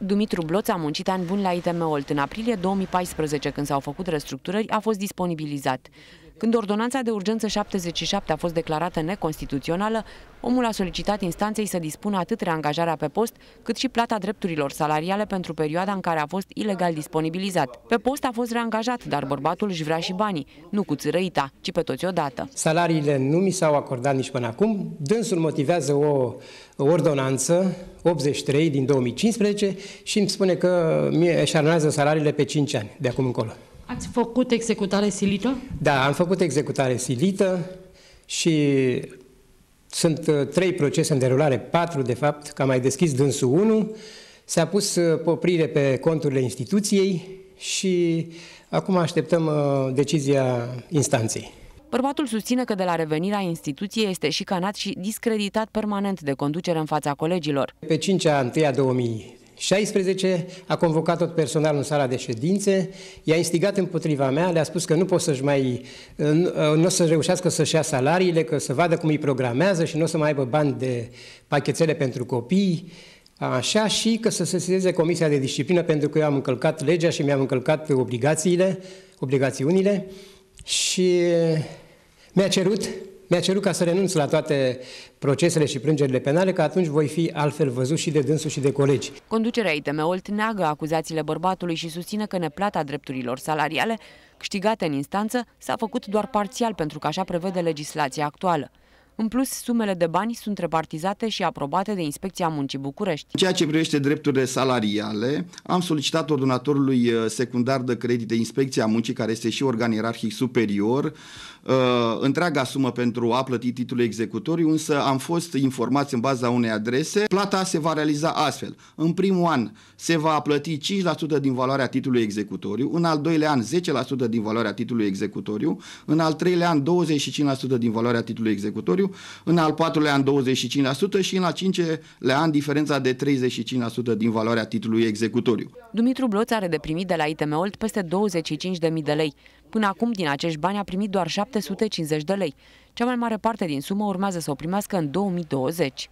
Dumitru Bloț a muncit ani buni la ITM Olt. În aprilie 2014, când s-au făcut restructurări, a fost disponibilizat. Când ordonanța de urgență 77 a fost declarată neconstituțională, omul a solicitat instanței să dispună atât reangajarea pe post, cât și plata drepturilor salariale pentru perioada în care a fost ilegal disponibilizat. Pe post a fost reangajat, dar bărbatul își vrea și banii, nu cu țărăita, ci pe toți odată. Salariile nu mi s-au acordat nici până acum. Dânsul motivează o ordonanță 83 din 2015 și îmi spune că mi e salariile pe 5 ani, de acum încolo. Ați făcut executare silită? Da, am făcut executare silită și sunt uh, trei procese în derulare, patru de fapt, că am mai deschis dânsul 1, s-a pus uh, poprire pe conturile instituției și acum așteptăm uh, decizia instanței. Bărbatul susține că de la revenirea instituției este și și discreditat permanent de conducere în fața colegilor. Pe 5 a 1 a 2000 2016, a convocat tot personalul în sala de ședințe, i-a instigat împotriva mea, le-a spus că nu pot să-și mai, nu o să reușească să-și ia salariile, că să vadă cum îi programează și nu o să mai aibă bani de pachetele pentru copii, așa și că să se sesizeze Comisia de Disciplină pentru că eu am încălcat legea și mi-am încălcat obligațiile, obligațiunile și mi-a cerut mi-a cerut ca să renunț la toate procesele și plângerile penale, că atunci voi fi altfel văzut și de dânsul și de colegi. Conducerea ITM Olt neagă acuzațiile bărbatului și susține că neplata drepturilor salariale câștigate în instanță s-a făcut doar parțial pentru că așa prevede legislația actuală. În plus, sumele de bani sunt repartizate și aprobate de Inspecția Muncii București. ceea ce privește drepturile salariale, am solicitat ordonatorului uh, secundar de credit de Inspecția Muncii, care este și organ ierarhic superior, uh, întreaga sumă pentru a plăti titlul executoriu, însă am fost informați în baza unei adrese. Plata se va realiza astfel. În primul an se va plăti 5% din valoarea titlului executoriu, în al doilea an 10% din valoarea titlului executoriu, în al treilea an 25% din valoarea titlului executoriu, în al patrulea an 25% și în al cincilea an diferența de 35% din valoarea titlului executoriu. Dumitru Bloț are de primit de la ITM Old peste 25.000 de lei. Până acum, din acești bani a primit doar 750 de lei. Cea mai mare parte din sumă urmează să o primească în 2020.